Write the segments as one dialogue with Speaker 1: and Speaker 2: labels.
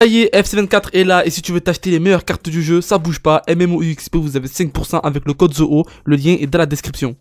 Speaker 1: Ça y est, FC24 est là et si tu veux t'acheter les meilleures cartes du jeu, ça bouge pas, MMOUXP vous avez 5% avec le code ZOO, le lien est dans la description.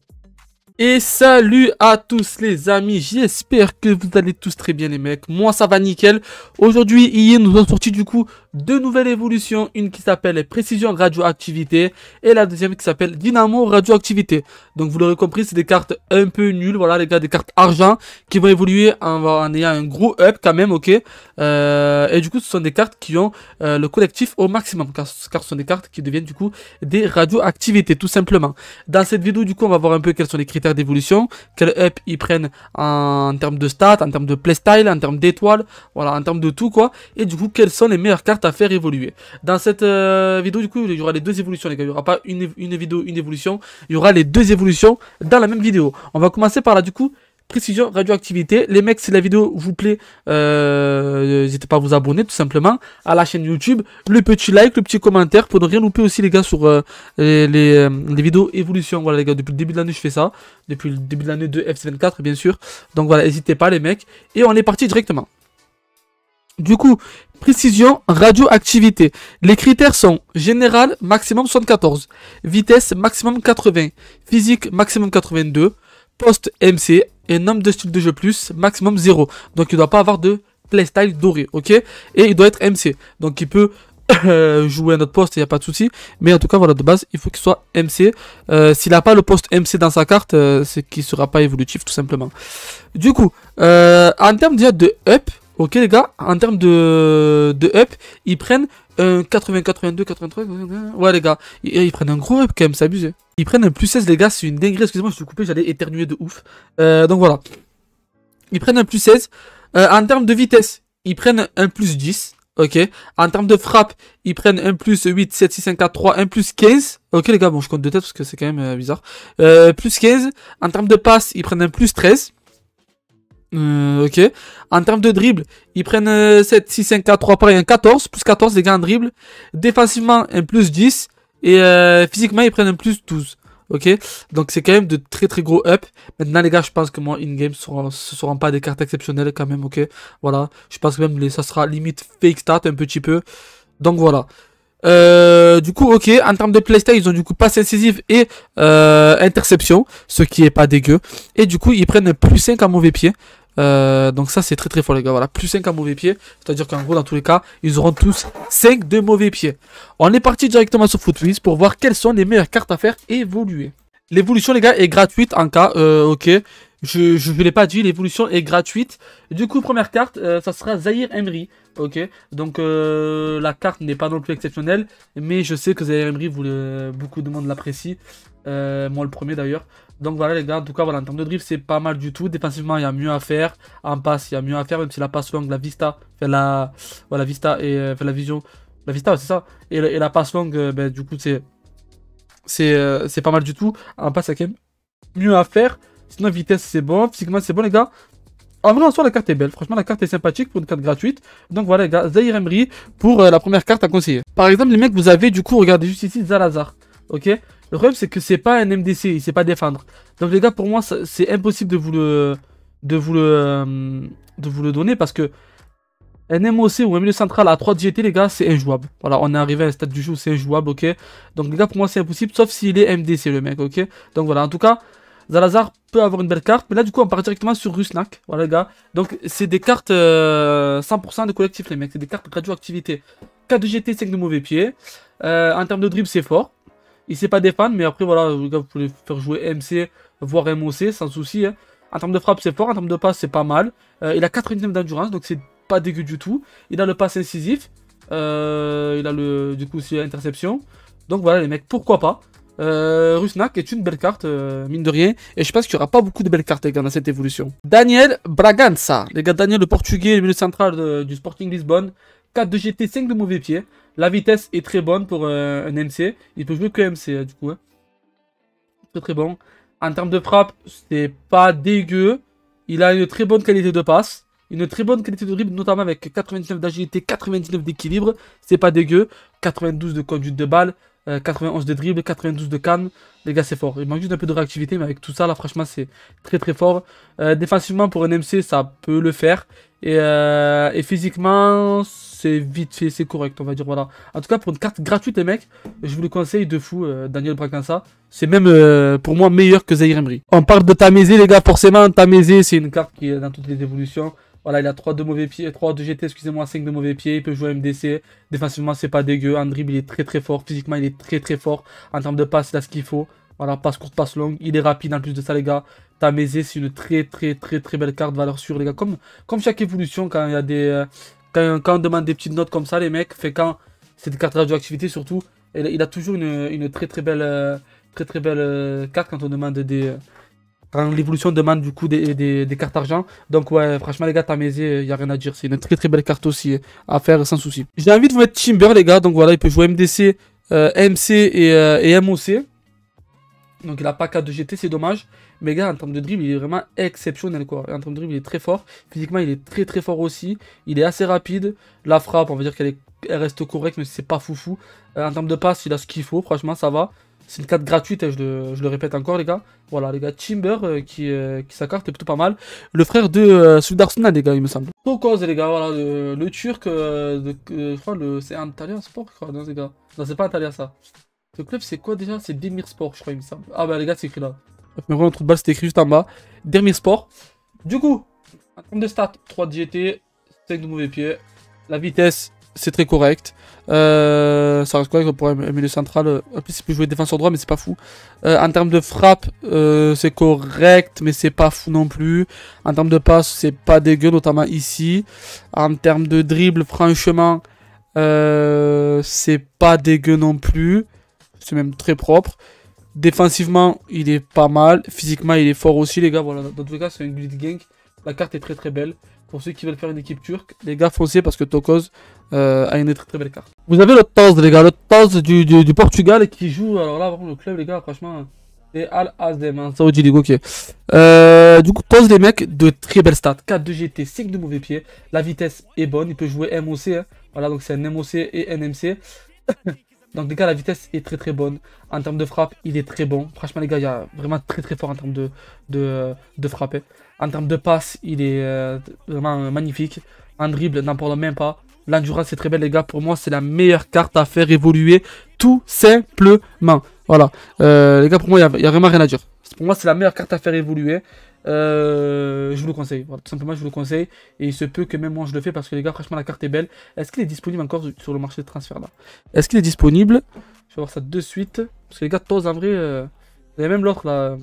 Speaker 1: Et salut à tous les amis, j'espère que vous allez tous très bien les mecs, moi ça va nickel. Aujourd'hui, hier nous a sorti du coup deux nouvelles évolutions, une qui s'appelle Précision Radioactivité et la deuxième qui s'appelle Dynamo Radioactivité. Donc vous l'aurez compris, c'est des cartes un peu nulles, voilà les gars, des cartes argent qui vont évoluer en, ayant un gros up quand même, ok euh, Et du coup, ce sont des cartes qui ont euh, le collectif au maximum, car, ce sont des cartes qui deviennent du coup des radioactivités, tout simplement. Dans cette vidéo, du coup, on va voir un peu quels sont les critères d'évolution, quel up ils prennent en termes de stats, en termes de playstyle, en termes d'étoiles, voilà, en termes de tout quoi. Et du coup, quelles sont les meilleures cartes à faire évoluer. Dans cette euh, vidéo, du coup, il y aura les deux évolutions, les gars. Il n'y aura pas une, vidéo, une évolution. Il y aura les deux évolutions dans la même vidéo. On va commencer par là, du coup, précision, radioactivité. Les mecs, si la vidéo vous plaît, euh, n'hésitez pas à vous abonner tout simplement à la chaîne YouTube. Le petit like, le petit commentaire pour ne rien louper aussi les gars sur euh, les, les, vidéos évolution. Voilà les gars, depuis le début de l'année je fais ça. Depuis le début de l'année de FC24 bien sûr. Donc voilà, n'hésitez pas les mecs. Et on est parti directement. Du coup, précision, radioactivité. Les critères sont général maximum 74, vitesse maximum 80, physique maximum 82, poste MC et nombre de styles de jeu plus maximum 0. Donc il ne doit pas avoir de playstyle doré, ok Et il doit être MC. Donc il peut jouer à notre poste, il n'y a pas de souci. Mais en tout cas, voilà, de base, il faut qu'il soit MC. Euh, s'il n'a pas le poste MC dans sa carte, euh, Ce qui ne sera pas évolutif, tout simplement. Du coup, euh, en termes de up, Ok les gars, en termes de, up, ils prennent un 80, 82, 83, ouais les gars, ils, prennent un gros up quand même, c'est abusé. Ils prennent un plus 16 les gars, c'est une dinguerie, excusez-moi, je suis coupé, j'allais éternuer de ouf. Euh, donc voilà, ils prennent un plus 16. Euh, en termes de vitesse, ils prennent un plus 10, ok. En termes de frappe, ils prennent un plus 8, 7, 6, 5, 4, 3, un plus 15. Ok les gars, bon je compte de tête parce que c'est quand même euh, bizarre. plus 15, en termes de passe, ils prennent un plus 13. Euh, ok. En termes de dribble, ils prennent 7, 6, 5, 4, 3, pareil, un 14, plus 14 les gars en dribble. Défensivement, un plus 10. Et euh, physiquement, ils prennent un plus 12. Ok Donc c'est quand même de très très gros up. Maintenant les gars, je pense que moi in-game ce seront, seront pas des cartes exceptionnelles quand même, ok Voilà. Je pense que même ça sera limite fake stat un petit peu. Donc voilà. Euh, du coup, ok, en termes de playstyle, ils ont du coup passe incisive et euh, interception, ce qui est pas dégueu. Et du coup, ils prennent plus 5 à mauvais pied. Euh, donc ça, c'est très très fort, les gars. Voilà, plus 5 à mauvais pied. C'est-à-dire qu'en gros, dans tous les cas, ils auront tous 5 de mauvais pieds. On est parti directement sur Footwiz pour voir quelles sont les meilleures cartes à faire évoluer. L'évolution, les gars, est gratuite en cas, ok, je, ne vous l'ai pas dit, l'évolution est gratuite. Du coup, première carte, euh, ça sera Zahir Emery. Ok, donc euh, la carte n'est pas non plus exceptionnelle, mais je sais que Zahir Emery, vous beaucoup de monde l'apprécie. Euh, moi le premier d'ailleurs. Donc voilà les gars, en tout cas voilà, en termes de drift c'est pas mal du tout. Défensivement il y a mieux à faire. En passe il y a mieux à faire, même si la passe longue, la vista, fait la, voilà, vista et la vision. La vista c'est ça. Et, la passe longue, ben, du coup c'est c'est pas mal du tout. En passe c'est mieux à faire. Sinon, vitesse, c'est bon. Physiquement, c'est bon, les gars. En vrai, en soi, la carte est belle. Franchement, la carte est sympathique pour une carte gratuite. Donc voilà, les gars, Zahir Emri pour euh, la première carte à conseiller. Par exemple, les mecs, vous avez du coup, regardez juste ici, Zalazar. Ok Le problème, c'est que c'est pas un MDC, il sait pas défendre. Donc les gars, pour moi, c'est impossible de vous le. De vous le. Euh, de vous le donner parce que. Un MOC ou un milieu central à 3 GT les gars, c'est injouable. Voilà, on est arrivé à un stade du jeu où c'est injouable, ok Donc les gars, pour moi, c'est impossible, sauf s'il est MDC, le mec, ok Donc voilà, en tout cas, Zalazar peut avoir une belle carte. Mais là, du coup, on part directement sur Rusnak. Voilà, les gars. Donc, c'est des cartes 100% euh, de collectif, les mecs. C'est des cartes radioactivité. 4 de GT, 5 de mauvais pieds. Euh, en termes de dribble, c'est fort. Il sait pas défendre, mais après, voilà, vous pouvez faire jouer MC, voire MOC, sans souci. Hein. En termes de frappe, c'est fort. En termes de passe, c'est pas mal. Euh, il a 99 d'endurance, donc c'est pas dégueu du tout. Il a le passe incisif. il a le, du coup, aussi interception. Donc voilà, les mecs, pourquoi pas euh, Rusnak est une belle carte, euh, mine de rien. Et je pense qu'il n'y aura pas beaucoup de belles cartes, dans cette évolution. Daniel Braganza. Les gars, Daniel, le portugais, le milieu central du Sporting Lisbonne. 4 de GT, 5 de mauvais pieds. La vitesse est très bonne pour euh, un MC. Il peut jouer que MC, hein, du coup. Hein. Très très bon. En termes de frappe, c'est pas dégueu. Il a une très bonne qualité de passe. Une très bonne qualité de dribble, notamment avec 99 d'agilité, 99 d'équilibre. C'est pas dégueu. 92 de conduite de balle. 91 euh, de dribble, 92 de canne. Les gars, c'est fort. Il manque juste un peu de réactivité, mais avec tout ça, là, franchement, c'est très très fort. Euh, défensivement, pour un MC, ça peut le faire. Euh, et, physiquement, c'est vite fait, c'est correct, on va dire. Voilà. En tout cas, pour une carte gratuite, les mecs, je vous le conseille de fou, euh, Daniel Bracansa. C'est même euh, pour moi meilleur que Zair Emery. On parle de Tamizé, les gars, forcément. Tamizé, c'est une carte qui est dans toutes les évolutions. Voilà, il a 3 de mauvais pieds, 3 de GT, excusez-moi, 5 de mauvais pieds, il peut jouer MDC. Défensivement, c'est pas dégueu. En dribble, il est très très fort. Physiquement, il est très très fort. En termes de passe, il a ce qu'il faut. Voilà, passe courte, passe longue. Il est rapide en plus de ça, les gars. Tamezé, c'est une très, très, très, très belle carte, valeur sûre, les gars. Comme, comme chaque évolution, quand a des. Euh, quand, on demande des petites notes comme ça, les mecs, fait quand c'est des cartes radioactivité surtout, il, a toujours une, très, très belle. Euh, très, très belle euh, carte quand on demande des. Quand l'évolution demande du coup des, cartes argent. Donc ouais, franchement les gars, Tamezé, il n'y a rien à dire. C'est une très très belle carte aussi à faire sans souci. J'ai envie de vous mettre Timber les gars. Donc voilà, il peut jouer MDC, MC et MOC. Donc il a pas 4 de GT, c'est dommage. Mais gars, en termes de dribble, il est vraiment exceptionnel quoi. En termes de dribble, il est très fort. Physiquement, il est très très fort aussi. Il est assez rapide. La frappe, on va dire qu'elle est... reste correcte, mais c'est pas foufou. Euh, en termes de passe, il a ce qu'il faut. Franchement, ça va. C'est le carte gratuite, hein, je, le, répète encore les gars. Voilà les gars, Timber euh, qui, euh, qui est plutôt pas mal. Le frère de euh, celui les gars il me semble. cause, les gars, voilà, le, turc, de, je crois c'est Antalya Sport je crois, non les gars. Non c'est pas Antalya ça. Ce club, c'est quoi déjà C'est Demir Sport, je crois, il me semble. Ah bah les gars, c'est écrit là. Mais vraiment, trou de balle, c'est écrit juste en bas. Demir Sport. Du coup, en termes de stats, 3 GT, 5 de mauvais pieds. La vitesse, c'est très correct. Euh, ça reste correct pour un milieu central. En plus, il peut jouer défenseur droit, mais c'est pas fou. Euh, en termes de frappe, euh, c'est correct, mais c'est pas fou non plus. En termes de passe, c'est pas dégueu, notamment ici. En termes de dribble, franchement, c'est pas dégueu non plus c'est même très propre. Défensivement, il est pas mal. Physiquement, il est fort aussi, les gars. Voilà, dans tous les cas, c'est un glitch gank. La carte est très très belle. Pour ceux qui veulent faire une équipe turque, les gars, foncez parce que Tokoz euh, a une très très belle carte. Vous avez le Taz, les gars, le Taz du, du, Portugal qui joue. Alors là, le club, les gars, franchement, c'est Al hein. vous hein, Saudi League, ok. Euh, du coup, pose des mecs, de très belles stats. 4 de GT, 5 de mauvais pieds La vitesse est bonne. Il peut jouer MOC. Hein. Voilà, donc c'est un MOC et NMC. Donc les gars, la vitesse est très très bonne. En termes de frappe, il est très bon. Franchement les gars, il est vraiment très très fort en termes de, de, de frappe. En termes de passe, il est euh, vraiment magnifique. En dribble, n'en parle même pas. L'endurance, est très belle les gars. Pour moi, c'est la meilleure carte à faire évoluer tout simplement. Voilà. Euh, les gars, pour moi, il n'y a, vraiment rien à dire. Pour moi, c'est la meilleure carte à faire évoluer. Euh, je vous le conseille. Voilà, tout simplement, je vous le conseille. Et il se peut que même moi, je le fais parce que les gars, franchement, la carte est belle. Est-ce qu'il est disponible encore sur le marché de transfert là Est-ce qu'il est disponible Je vais voir ça de suite. Parce que les gars, Toz, en vrai, il y a même l'autre là.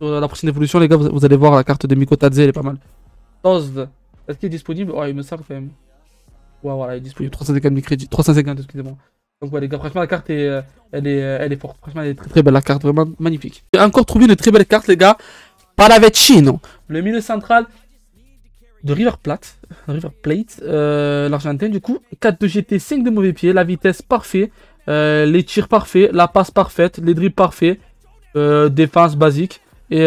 Speaker 1: Sur la prochaine évolution, les gars, vous, allez voir la carte de Miko Tadze, elle est pas mal. Toz, est-ce qu'il est disponible Ouais, oh, il me semble quand même. Ouais, voilà, il est disponible. 350 000 crédits. 350, excusez-moi. Donc ouais les gars, franchement la carte est, euh, elle est, euh, elle est forte, franchement elle est très très belle la carte, vraiment magnifique. J'ai encore trouvé une très belle carte les gars, non. Le milieu central de River Plate, Plate euh, l'Argentin du coup. 4 de GT, 5 de mauvais pieds, la vitesse parfaite, euh, les tirs parfaits, la passe parfaite, les dribbles parfaits, euh, défense basique. Et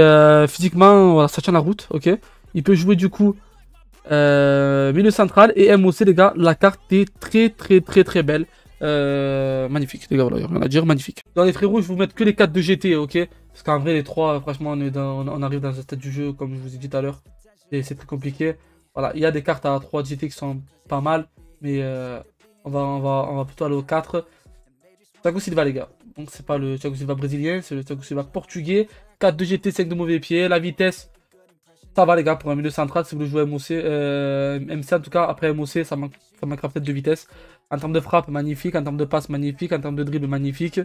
Speaker 1: physiquement, voilà, ça tient la route, ok Il peut jouer du coup milieu central et MOC les gars, la carte est très très très très belle. Euh, magnifique, les gars, voilà, rien à dire, magnifique. Dans les frérots, je vous mets que les 4 de GT, ok Parce qu'en vrai, les 3, franchement, on, arrive dans un stade du jeu, comme je vous ai dit tout à l'heure. Et c'est très compliqué. Voilà, il y a des cartes à 3 GT qui sont pas mal, mais euh, on, va, on, va, on va plutôt aller aux 4. Thiago Silva, les gars. Donc, c'est pas le Thiago Silva brésilien, c'est le Thiago Silva portugais. 4 de GT, 5 de mauvais pieds la vitesse. Ça va, les gars, pour un milieu central, si vous voulez jouer MOC, euh, MC en tout cas, après MOC, ça manquera peut-être de vitesse. En termes de frappe, magnifique. En termes de passe, magnifique. En termes de dribble, magnifique.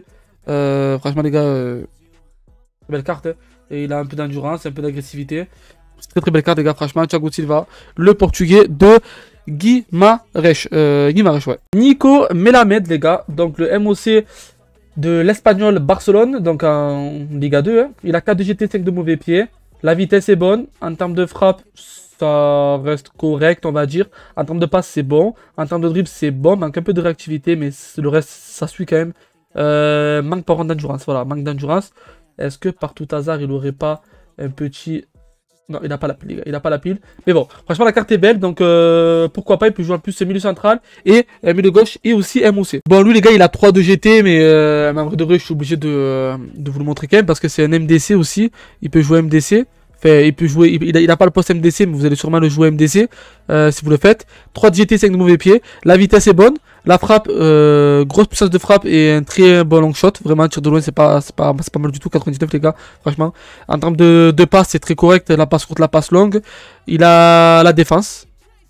Speaker 1: Euh, franchement, les gars, euh, belle carte. Et il a un peu d'endurance, un peu d'agressivité. Très très belle carte, les gars, franchement. Thiago Silva, le portugais de Guimarães. Euh, ouais. Nico Melamed, les gars. Donc le MOC de l'Espagnol Barcelone, donc en Liga 2. Hein. Il a 4 de GT, 5 de mauvais pied. La vitesse est bonne. En termes de frappe, ça reste correct, on va dire. En termes de passe, c'est bon. En termes de dribble, c'est bon. Manque un peu de réactivité, mais le reste, ça suit quand même. Euh, manque par contre d'endurance. Voilà, manque d'endurance. Est-ce que par tout hasard, il aurait pas un petit. Non, il n'a pas la pile, il n'a pas la pile. Mais bon, franchement, la carte est belle, donc euh, pourquoi pas, il peut jouer en plus milieu central et un euh, milieu gauche et aussi MOC. Bon, lui, les gars, il a 3 de GT, mais en vrai de vrai, je suis obligé de, de vous le montrer quand même parce que c'est un MDC aussi. Il peut jouer MDC il peut jouer, il n'a pas le poste MDC, mais vous allez sûrement le jouer MDC euh, si vous le faites. 3 GT, 5 de mauvais pied. La vitesse est bonne. La frappe, euh, grosse puissance de frappe et un très bon long shot. Vraiment, tir de loin, c'est pas, pas, mal du tout. 99, les gars, franchement. En termes de, de passe, c'est très correct. La passe courte, la passe longue. Il a la défense.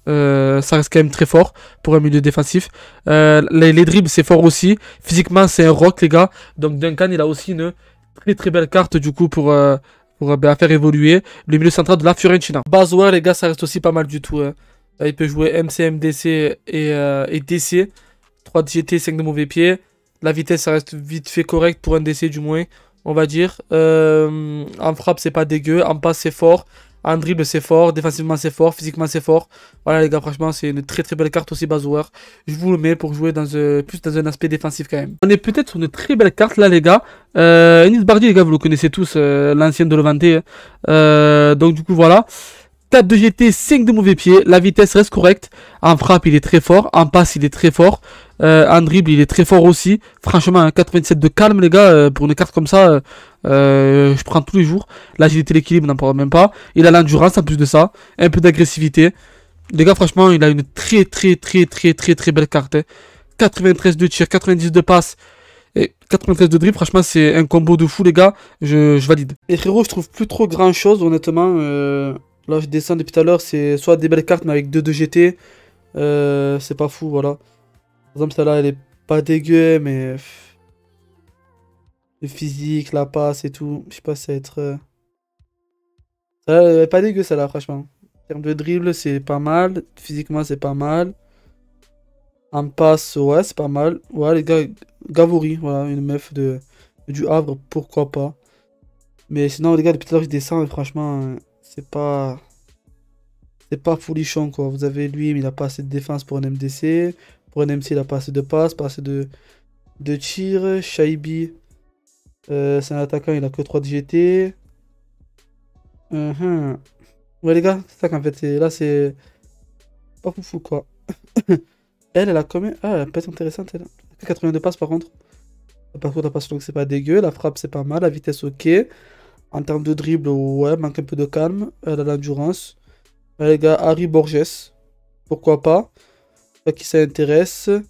Speaker 1: Euh, ça reste quand même très fort pour un milieu défensif. les, dribbles, c'est fort aussi. Physiquement, c'est un rock, les gars. Donc Duncan, il a aussi une très très belle carte du coup pour, pour euh, ben, faire évoluer le milieu central de la Fiorentina. Bazoua, les gars, ça reste aussi pas mal du tout. Hein. il peut jouer MC, MDC et, DC. 3 GT, 5 de mauvais pieds. La vitesse, ça reste vite fait correct pour un DC du moins, on va dire. Euh, en frappe, c'est pas dégueu. En passe, c'est fort. En dribble, c'est fort. Défensivement, c'est fort. Physiquement, c'est fort. Voilà, les gars, franchement, c'est une très très belle carte aussi, Bazouer. Je vous le mets pour jouer dans un, euh, plus dans un aspect défensif quand même. On est peut-être sur une très belle carte là, les gars. Euh, Enis Bardi, les gars, vous le connaissez tous, euh, l'ancien de Levanté. Hein. Euh, donc, du coup, voilà. Tape de GT, 5 de mauvais pieds, La vitesse reste correcte. En frappe, il est très fort. En passe, il est très fort. Euh, en dribble, il est très fort aussi. Franchement, un 87 de calme, les gars. Euh, pour une carte comme ça, euh, je prends tous les jours. L'agilité, l'équilibre, n'en parle même pas. Il a l'endurance en plus de ça. Un peu d'agressivité. Les gars, franchement, il a une très, très, très, très, très, très belle carte. 93 hein. de tir, 90 de passe. Et 93 de dribble, franchement, c'est un combo de fou, les gars. Je, valide. Et frérot je trouve plus trop grand chose, honnêtement. Là, je descends depuis tout à l'heure, c'est soit des belles cartes, mais avec 2 de GT. c'est pas fou, voilà. Par exemple, celle-là, elle est pas dégueu, mais... Le physique, la passe et tout. Je sais pas si ça va être... Euh. celle pas dégueu, celle-là, franchement. En termes de dribble, c'est pas mal. Physiquement, c'est pas mal. En passe, ouais, c'est pas mal. Ouais, les gars, Gavouri, voilà, une meuf de, du Havre, pourquoi pas. Mais sinon, les gars, depuis tout à l'heure, je descends, franchement... Euh, c'est pas... C'est pas folichon, quoi. Vous avez lui, mais il a pas assez de défense pour un MDC. Pour un MC, il a pas assez de passes, pas assez de, de tir Shaibi, euh, c'est un attaquant, il a que 3 DGT. Uh-huh. Ouais, les gars, c'est ça qu'en fait, là, c'est pas fou quoi. elle, elle a combien Ah, elle peut être intéressante, elle. de passes, par contre. Par contre, la passe donc c'est pas dégueu. La frappe, c'est pas mal. La vitesse, ok. En termes de dribble, ouais, manque un peu de calme. Elle euh, a l'endurance. Euh, les gars, Harry Borges. Pourquoi pas à qui s'intéresse. intéresse.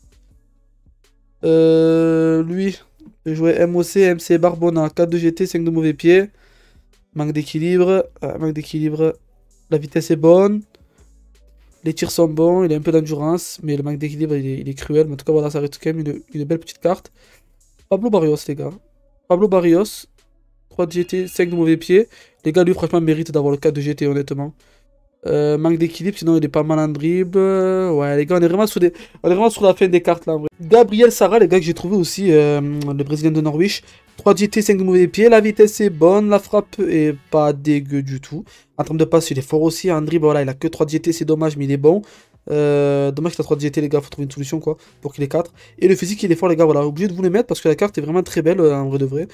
Speaker 1: Euh, lui, MOC, MC Barbona. 4 de GT, 5 de mauvais pieds, Manque d'équilibre. Euh, manque d'équilibre. La vitesse est bonne. Les tirs sont bons. Il a un peu d'endurance. Mais le manque d'équilibre, il, est cruel. en tout cas, voilà, ça reste quand même une belle petite carte. Pablo Barrios, les gars. Pablo Barrios, 3 de GT, 5 de mauvais pieds, Les gars, lui, franchement, mérite d'avoir le 4 de GT, honnêtement. Euh, manque d'équilibre, sinon il est pas mal en dribble. Ouais, les gars, on est vraiment sur, vraiment sur la fin des cartes là en vrai. Gabriel Sarah les gars, que j'ai trouvé aussi, euh, le Brésilien de Norwich. 3 GT, 5 de mauvais pieds. La vitesse est bonne, la frappe est pas dégueu du tout. En termes de passe, il est fort aussi. En dribble, voilà, il a que 3 GT, c'est dommage, mais il est bon. Euh, dommage que a 3 GT les gars, faut trouver une solution quoi pour qu'il ait 4. Et le physique, il est fort, les gars. Voilà, obligé de vous les mettre parce que la carte est vraiment très belle euh, en vrai de vrai.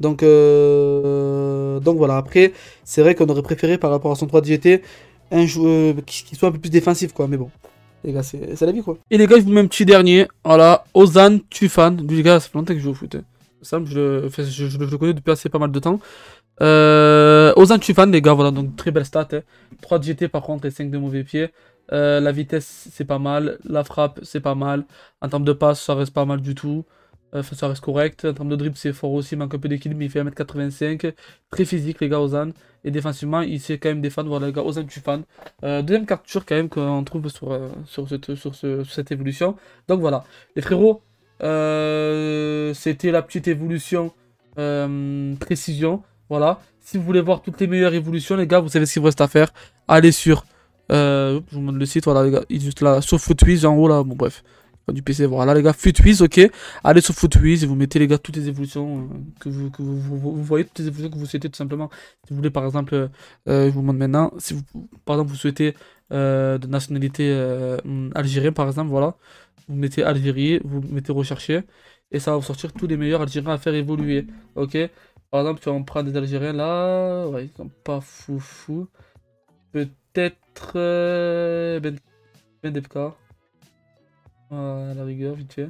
Speaker 1: Donc, euh, donc voilà. Après, c'est vrai qu'on aurait préféré par rapport à son 3 GT un joueur qui soit un peu plus défensif quoi. Mais bon, les gars, c'est la vie quoi. Et les gars, je vous mets un petit dernier. Voilà, Ozan Tufan. les gars, ça fait longtemps que je joue au foot. Hein. je le, connais depuis assez pas mal de temps. Euh, Ozan Tufan, les gars, voilà, donc très belle stat. 3 hein. GT par contre et 5 de mauvais pieds euh, la vitesse, c'est pas mal. La frappe, c'est pas mal. En termes de passe, ça reste pas mal du tout. Euh, ça reste correct. En termes de dribble, c'est fort aussi. Il manque un peu d'équilibre, mais il fait 1m85. Très physique, les gars, Ozan. Et défensivement, il sait quand même défendre. Voilà, les gars, Ozan, tu fan. Euh, deuxième capture, quand même, qu'on trouve sur, euh, sur, cette, sur, cette évolution. Donc voilà, les frérots, c'était la petite évolution précision. Voilà. Si vous voulez voir toutes les meilleures évolutions, les gars, vous savez ce qu'il vous reste à faire. Allez sur euh, je vous montre le site, voilà les gars, juste là, sur Footwiz en haut là, bon bref, du PC, voilà les gars, Footwiz, ok, allez sur Footwiz et vous mettez les gars toutes les évolutions euh, que, vous, que vous, voyez, toutes les évolutions que vous souhaitez tout simplement, si vous voulez par exemple, euh, je vous montre maintenant, si vous, par exemple vous souhaitez de nationalité algérienne par exemple, voilà, vous mettez Algérie, vous mettez rechercher et ça va vous sortir tous les meilleurs Algériens à faire évoluer, ok, par exemple tu on prend des Algériens là, ouais, ils sont pas fou fou, peut être euh, Ben, ben la rigueur, vite fait.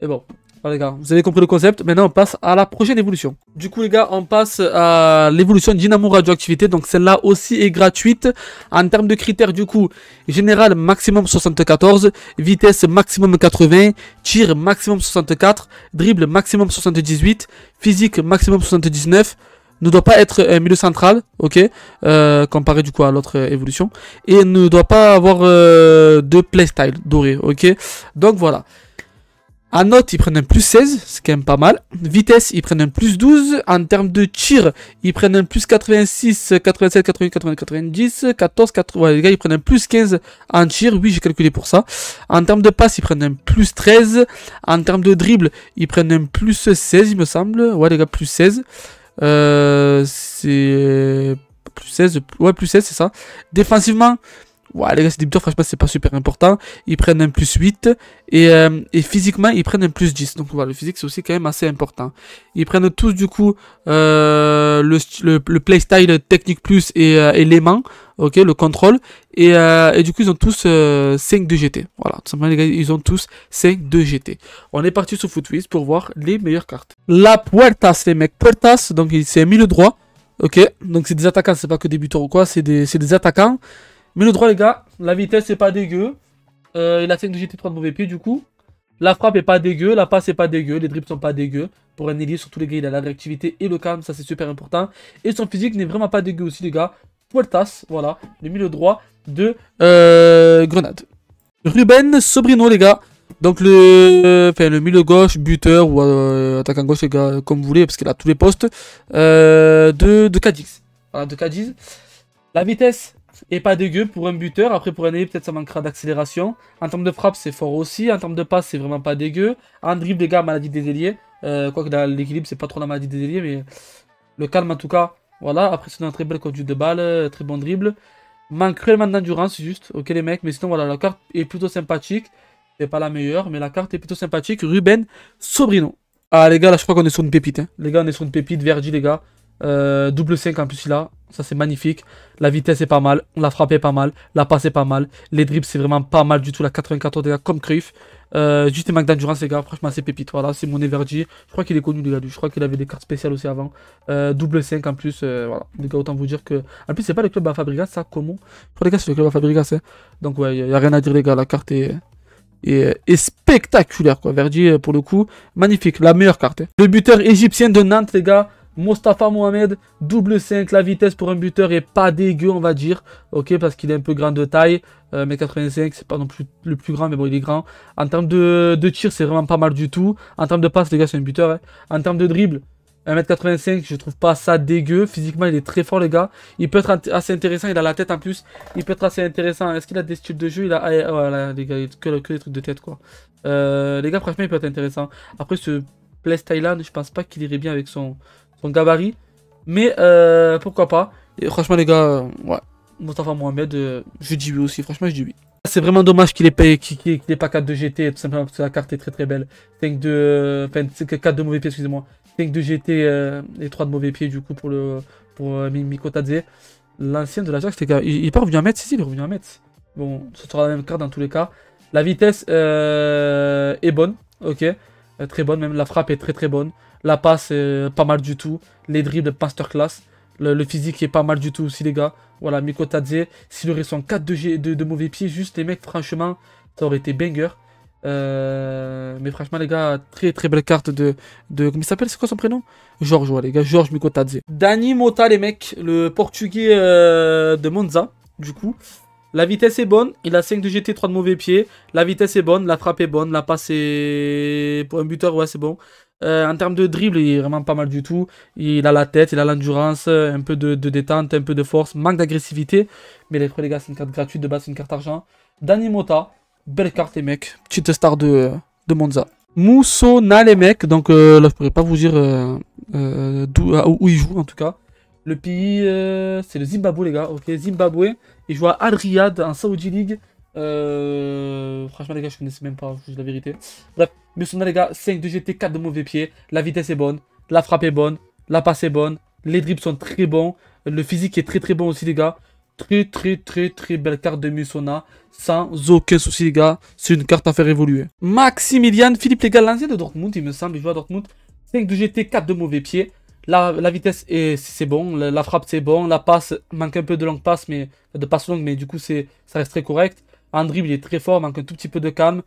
Speaker 1: Et bon, voilà les gars, vous avez compris le concept. Maintenant, on passe à la prochaine évolution. Du coup, les gars, on passe à l'évolution Dynamo Radioactivité. Donc, celle-là aussi est gratuite. En termes de critères, du coup, général maximum 74, vitesse maximum 80, tir maximum 64, dribble maximum 78, physique maximum 79, ne doit pas être un milieu central, ok, euh, comparé du coup à l'autre évolution, et ne doit pas avoir euh, de playstyle doré, ok. Donc voilà. À note, ils prennent un plus 16, Ce qui est pas mal. Vitesse, ils prennent un plus 12. En termes de tir, ils prennent un plus 86, 87, 88, 90, 90, 14, 80. Ouais, les gars, ils prennent un plus 15 en tir. Oui, j'ai calculé pour ça. En termes de passe, ils prennent un plus 13. En termes de dribble, ils prennent un plus 16, il me semble. Ouais, les gars, plus 16. Euh, c'est plus 16, ouais, plus 16, c'est ça. Défensivement, Ouais, les gars, c'est franchement, c'est pas super important. Ils prennent un plus 8. Euh, et, physiquement, ils prennent un plus 10. Donc voilà, le physique, c'est aussi quand même assez important. Ils prennent tous, du coup, euh, le, le, playstyle technique plus et, euh, l'aimant. Ok, le contrôle. Et, du coup, ils ont tous 5 de GT. Voilà, tout simplement, les gars, ils ont tous 5 de GT. On est parti sur Footwiz pour voir les meilleures cartes. La Puertas, les mecs. Puertas, donc c'est un milieu droit. Ok, donc c'est des attaquants, c'est pas que des ou quoi, c'est des, des attaquants. Mille le droit, les gars, la vitesse, c'est pas dégueu. Euh, il a 5 de GT3 de mauvais pied, du coup. La frappe est pas dégueu, la passe est pas dégueu, les drips sont pas dégueu. Pour un ailier, surtout les gars, il a la réactivité et le calme, ça c'est super important. Et son physique n'est vraiment pas dégueu aussi, les gars. Puertas, voilà, le milieu droit de euh, Grenade. Ruben Sobrino, les gars. Donc le, enfin, le milieu gauche, buteur ou euh, attaquant gauche, les gars, comme vous voulez, parce qu'il a tous les postes. de, de Voilà, de Cadiz. La vitesse, pas dégueu pour un buteur. Après, pour un ailier, peut-être ça manquera d'accélération. En termes de frappe, c'est fort aussi. En termes de passe, c'est vraiment pas dégueu. En dribble, les gars, maladie des ailiers. Euh, quoique dans l'équilibre, c'est pas trop la maladie des ailiers, mais le calme en tout cas. Voilà, après, c'est un très bel conduit de balle, euh, très bon dribble. Manque cruellement d'endurance, juste. Ok, les mecs, mais sinon, voilà, la carte est plutôt sympathique. C'est pas la meilleure, mais la carte est plutôt sympathique. Ruben Sobrino. Ah, les gars, là, je crois qu'on est sur une pépite. Hein. Les gars, on est sur une pépite. Verdi, les gars. Euh, double 5 en plus il a. Ça c'est magnifique. La vitesse est pas mal. on La frappé pas mal. La passe pas mal. Les dribbles c'est vraiment pas mal du tout. La 94 dégâts comme Cruyff. Euh, juste Magda d'endurance les gars. Franchement c'est pépite. Voilà c'est mon évergie. Je crois qu'il est connu les gars. Je crois qu'il avait des cartes spéciales aussi avant. Euh, double 5 en plus. voilà. Les gars autant vous dire que. En plus c'est pas le club à Fabregas ça. Comment Je crois les gars c'est le club à Fabregas. Hein. Donc ouais y a rien à dire les gars. La carte est. spectaculaire quoi. Verdi pour le coup, magnifique, la meilleure carte. Hein. Le buteur égyptien de Nantes les gars, Mostafa Mohamed, double 5, la vitesse pour un buteur est pas dégueu, on va dire. Ok, parce qu'il est un peu grand de taille. 1m85, euh, c'est pas non plus le plus grand, mais bon, il est grand. En termes de, tir, c'est vraiment pas mal du tout. En termes de passe, les gars, c'est un buteur. Hein. En termes de dribble, 1m85, je trouve pas ça dégueu. Physiquement, il est très fort, les gars. Il peut être assez intéressant. Il a la tête en plus. Il peut être assez intéressant. Est-ce qu'il a des styles de jeu Il a. Eh, voilà, les gars, que, que, des trucs de tête, quoi. Euh, les gars, franchement, il peut être intéressant. Après, ce Place Thailand, je pense pas qu'il irait bien avec son, gabarit. Mais euh, pourquoi pas. Et franchement, les gars, euh, ouais. Mustafa Mohamed, euh, je dis oui aussi. Franchement, je dis oui. C'est vraiment dommage qu'il ait, pas 4 de GT, tout simplement parce que la carte est très très belle. 5 de. Euh, enfin, 4 de mauvais pieds, excusez-moi. 5 de GT et 3 de mauvais pieds, du coup, pour le pour Mikotadze. L'ancien de la les il, est pas revenu à mettre si, il est revenu à mettre. Bon, ce sera la même carte dans tous les cas. La vitesse est bonne, ok. Euh, très bonne, même la frappe est très très bonne. La passe est euh, pas mal du tout. Les dribbles masterclass. Le, le physique est pas mal du tout aussi les gars. Voilà, Miko Tadze, s'il aurait son 4 de, de, de, mauvais pieds juste les mecs, franchement, ça aurait été banger. Euh, mais franchement les gars, très très belle carte de... de comment il s'appelle C'est quoi son prénom Georges, ouais, les gars, Georges Mikotadze. Dani Mota les mecs, le portugais de Monza, du coup. La vitesse est bonne. Il a 5 de GT, 3 de mauvais pieds. La vitesse est bonne. La frappe est bonne. La passe est... Pour un buteur, ouais, c'est bon. Euh, en termes de dribble, il est vraiment pas mal du tout. Il a la tête, il a l'endurance, un peu de, détente, un peu de force, manque d'agressivité. Mais les, les gars, c'est une carte gratuite de base, c'est une carte argent. Dani Mota, belle carte les mecs. Petite star de, de Monza. Moussona les mecs, donc euh, là je pourrais pas vous dire euh, où il joue en tout cas. Le pays, euh, c'est le Zimbabwe, les gars. Ok, Zimbabwe. Il joue à Adriad en Saudi League. Euh, franchement, les gars, je ne connaissais même pas, je la vérité. Bref, Musona, les gars, 5 de GT, 4 de mauvais pieds, La vitesse est bonne, la frappe est bonne, la passe est bonne, les dribbles sont très bons. Le physique est très très bon aussi, les gars. Très très très très belle carte de Musona. Sans aucun souci, les gars. C'est une carte à faire évoluer. Maximilian Philippe, les gars, l'ancien de Dortmund, il me semble, il joue à Dortmund. 5 de GT, 4 de mauvais pieds la, vitesse c'est bon, la, frappe c'est bon, la passe manque un peu de longue passe mais de passe longue mais du coup c'est ça reste très correct. En dribble il est très fort, manque un tout petit peu de calme,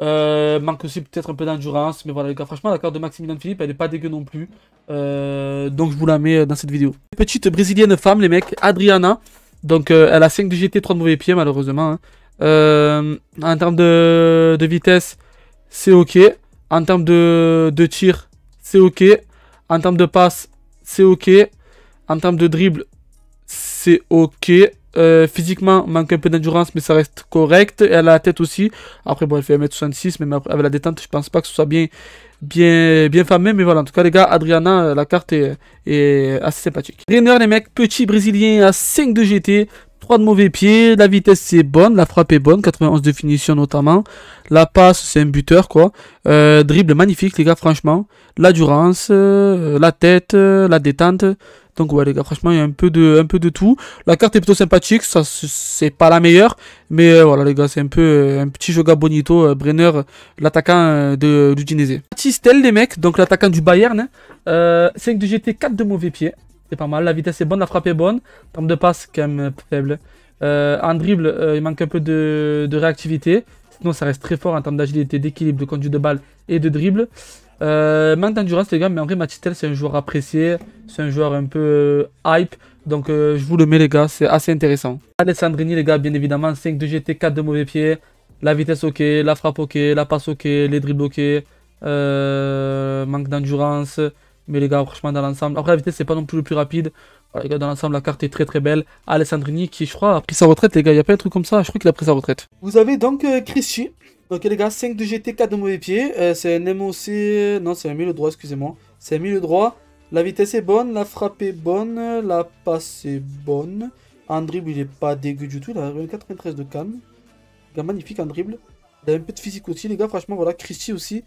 Speaker 1: euh, manque aussi peut-être un peu d'endurance, mais voilà les gars, franchement la carte de Maximilian Philippe elle est pas dégueu non plus, euh, donc je vous la mets euh, dans cette vidéo. Petite brésilienne femme les mecs, Adriana, donc elle a 5 de GT, 3 de mauvais pieds malheureusement. Hein. en termes de, vitesse c'est ok, en termes de tir c'est ok, en termes de passe, c'est ok. En termes de dribble, c'est ok. Euh, physiquement, manque un peu d'endurance, mais ça reste correct. Et elle a la tête aussi. Après, bon, elle fait 1m66, mais avec la détente, je pense pas que ce soit bien, bien, bien Mais voilà, en tout cas, les gars, Adriana, euh, la carte est, est assez sympathique. Rainer, les mecs, petit brésilien à 5 de GT. 3 de mauvais pieds, la vitesse c'est bonne, la frappe est bonne, 91 de finition notamment. La passe c'est un buteur quoi. Euh, dribble magnifique les gars franchement. la durance, euh, la tête, euh, la détente. Donc ouais les gars franchement il y a un peu de, un peu de tout. La carte est plutôt sympathique, ça c'est pas la meilleure. Mais voilà les gars c'est un peu un petit joga bonito. Brenner l'attaquant de du Ginese. les mecs, donc l'attaquant du Bayern. 5 hein. de GT, 4 de mauvais pieds c'est pas mal. La vitesse est bonne, la frappe est bonne. En de passe, quand même euh, faible. en euh, dribble, euh, il manque un peu de, réactivité. Sinon, ça reste très fort en termes d'agilité, d'équilibre, de conduite de balle et de dribble. manque d'endurance, les gars, mais en vrai, Matistel, c'est un joueur apprécié. C'est un joueur un peu hype. Donc, je vous le mets, les gars, c'est assez intéressant. Alessandrini, les gars, bien évidemment, 5 de GT, 4 de mauvais pied. La vitesse, ok. La frappe, ok. La passe, ok. Les dribbles, ok. manque d'endurance. Mais les gars, franchement, dans l'ensemble, après la vitesse, c'est pas non plus le plus rapide. les gars, dans l'ensemble, la carte est très très belle. Alessandrini, qui je crois a pris sa retraite, les gars, il n'y a pas un truc comme ça, je crois qu'il a pris sa retraite. Vous avez donc euh, Christy. Donc les gars, 5 de GT, 4 de mauvais pied. Euh, c'est un MOC. Non, c'est un milieu droit, excusez-moi. C'est un milieu droit. La vitesse est bonne, la frappe est bonne, la passe est bonne. En dribble, il est pas dégueu du tout. Il a 93 de calme. Il magnifique en dribble. Il a un peu de physique aussi, les gars. Franchement, voilà, Christy aussi.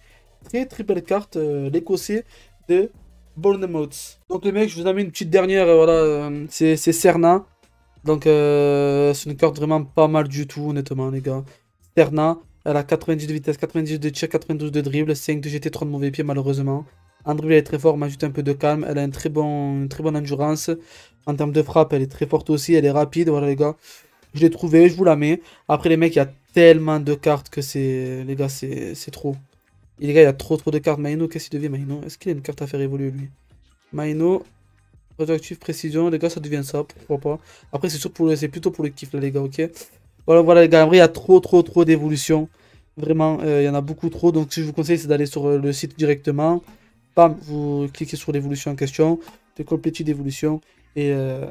Speaker 1: Très très belle carte, euh, l'écossais de donc les mecs, je vous en une petite dernière, euh, voilà, euh, c'est Serna. Donc c'est une carte vraiment pas mal du tout, honnêtement les gars. Serna, elle a 90 de vitesse, 90 de tir, 92 de dribble, 5 de GT, 3 de mauvais pied malheureusement. Andrew elle est très forte, m'ajoute un peu de calme. Elle a une très, bon, une très bonne endurance. En termes de frappe, elle est très forte aussi, elle est rapide, voilà les gars. Je l'ai trouvé je vous la mets. Après les mecs, il y a tellement de cartes que c'est... Les gars, c'est trop. Et les gars, il a trop trop de cartes. Maino, qu'est-ce qu'il devient Maino Est-ce qu'il a une carte à faire évoluer lui Maino, radioactif, précision. Les gars, ça devient ça. Pourquoi pas Après, c'est c'est plutôt pour le kiff là, les gars, ok Voilà, voilà, les gars. Après, il y a trop trop trop d'évolutions. Vraiment, euh, il y en a beaucoup trop. Donc, ce que je vous conseille, c'est d'aller sur euh, le site directement. Bam, vous cliquez sur l'évolution en question. De complétude d'évolution. Et euh,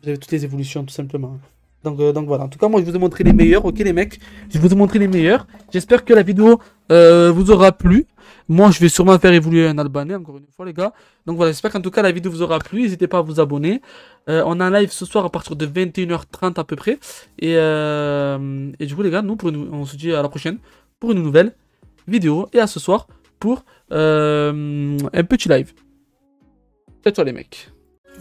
Speaker 1: vous avez toutes les évolutions, tout simplement. Donc, donc voilà. En tout cas, moi, je vous ai montré les meilleurs, ok, les mecs Je vous ai montré les meilleurs. J'espère que la vidéo euh, vous aura plu. Moi, je vais sûrement faire évoluer un Albanais, encore une fois, les gars. Donc voilà, j'espère qu'en tout cas, la vidéo vous aura plu. N'hésitez pas à vous abonner. Euh, on a un live ce soir à partir de 21h30 à peu près. Et, euh, et du coup, les gars, nous, pour on se dit à la prochaine pour une nouvelle vidéo. Et à ce soir pour un petit live. C'est toi les mecs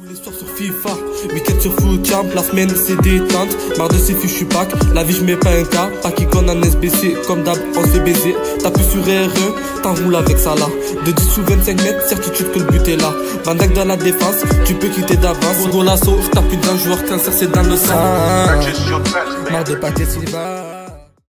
Speaker 1: les soirs sur FIFA, week-end sur foot camp, la semaine c'est détente, marre de ces suis pack, la vie je mets pas un cas, pas qui conne un SBC, comme d'hab on s'est baisé, t'appuies sur R1, e, t'enroules avec ça là, de 10 ou 25 mètres, certitude que le but est là, Van dans la défense, tu peux quitter d'avance, gros lasso, je tape plus d'un joueur, cancer c'est dans le sang, ah. marre de pâté Silva.